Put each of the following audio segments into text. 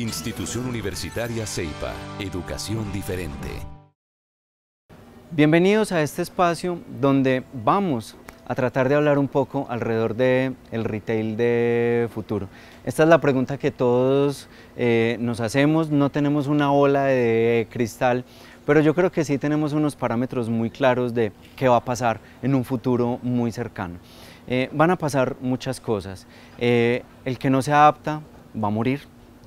Institución Universitaria CEIPA, Educación Diferente. Bienvenidos a este espacio donde vamos a tratar de hablar un poco alrededor del retail de futuro. Esta es la pregunta que todos eh, nos hacemos, no tenemos una ola de cristal, pero yo creo que sí tenemos unos parámetros muy claros de qué va a pasar en un futuro muy cercano. Eh, van a pasar muchas cosas. Eh, el que no se adapta va a morir,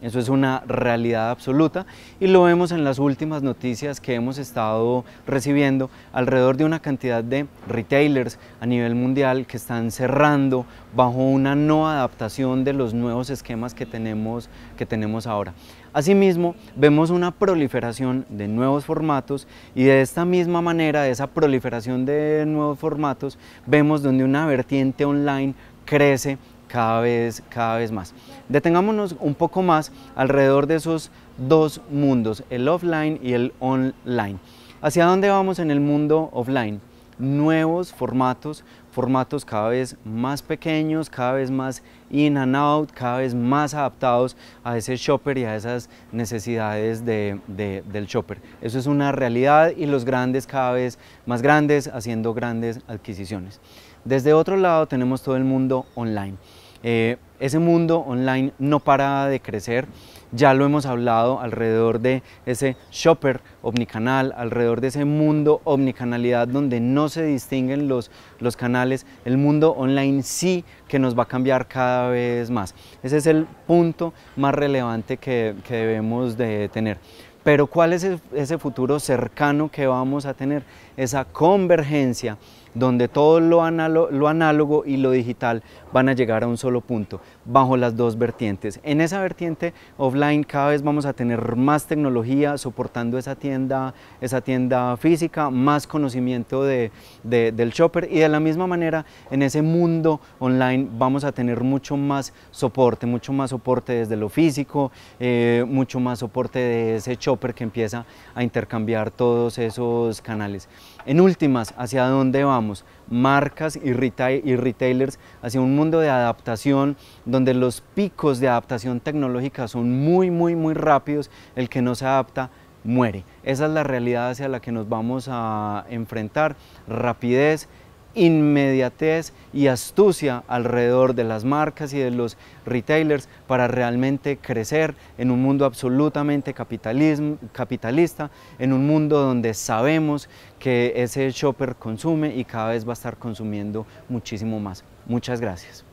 eso es una realidad absoluta y lo vemos en las últimas noticias que hemos estado recibiendo alrededor de una cantidad de retailers a nivel mundial que están cerrando bajo una no adaptación de los nuevos esquemas que tenemos, que tenemos ahora. Asimismo, vemos una proliferación de nuevos formatos y de esta misma manera, de esa proliferación de nuevos formatos, vemos donde una vertiente online crece cada vez, cada vez más. Detengámonos un poco más alrededor de esos dos mundos, el offline y el online. ¿Hacia dónde vamos en el mundo offline? Nuevos formatos, formatos cada vez más pequeños, cada vez más in and out, cada vez más adaptados a ese shopper y a esas necesidades del shopper. Eso es una realidad y los grandes cada vez más grandes haciendo grandes adquisiciones. Desde otro lado tenemos todo el mundo online. Eh, ese mundo online no para de crecer. Ya lo hemos hablado alrededor de ese shopper omnicanal, alrededor de ese mundo omnicanalidad donde no se distinguen los, canales. El mundo online sí que nos va a cambiar cada vez más. Ese es el punto más relevante que, que debemos de tener. Pero ¿cuál es ese futuro cercano que vamos a tener? Esa convergencia donde todo lo, análogo y lo digital van a llegar a un solo punto, bajo las dos vertientes. En esa vertiente offline cada vez vamos a tener más tecnología soportando esa tienda, esa tienda física, más conocimiento de, del shopper y de la misma manera en ese mundo online vamos a tener mucho más soporte, mucho más soporte desde lo físico, eh, mucho más soporte de ese shopper que empieza a intercambiar todos esos canales. En últimas, ¿hacia dónde vamos? marcas y, y retailers hacia un mundo de adaptación donde los picos de adaptación tecnológica son muy, muy, muy rápidos. El que no se adapta muere. Esa es la realidad hacia la que nos vamos a enfrentar. Rapidez, inmediatez y astucia alrededor de las marcas y de los retailers para realmente crecer en un mundo absolutamente capitalista, en un mundo donde sabemos que ese shopper consume y cada vez va a estar consumiendo muchísimo más. Muchas gracias.